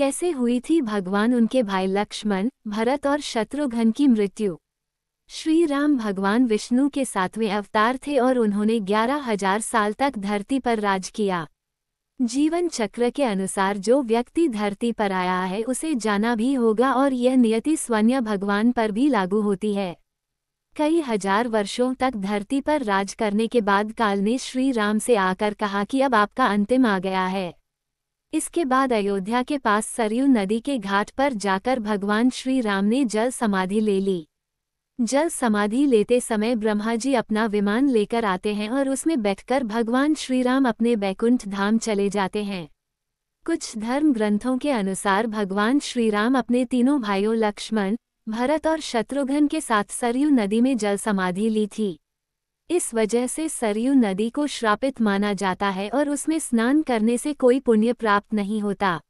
कैसे हुई थी भगवान उनके भाई लक्ष्मण भरत और शत्रुघ्न की मृत्यु श्री राम भगवान विष्णु के सातवें अवतार थे और उन्होंने ग्यारह हजार साल तक धरती पर राज किया जीवन चक्र के अनुसार जो व्यक्ति धरती पर आया है उसे जाना भी होगा और यह नियति स्वर्ण भगवान पर भी लागू होती है कई हजार वर्षों तक धरती पर राज करने के बाद काल ने श्री राम से आकर कहा कि अब आपका अंतिम आ गया है इसके बाद अयोध्या के पास सरयू नदी के घाट पर जाकर भगवान श्री राम ने जल समाधि ले ली जल समाधि लेते समय ब्रह्मा जी अपना विमान लेकर आते हैं और उसमें बैठकर भगवान श्रीराम अपने बैकुंठ धाम चले जाते हैं कुछ धर्म ग्रंथों के अनुसार भगवान श्रीराम अपने तीनों भाइयों लक्ष्मण भरत और शत्रुघ्न के साथ सरयू नदी में जल समाधि ली थी इस वजह से सरयू नदी को श्रापित माना जाता है और उसमें स्नान करने से कोई पुण्य प्राप्त नहीं होता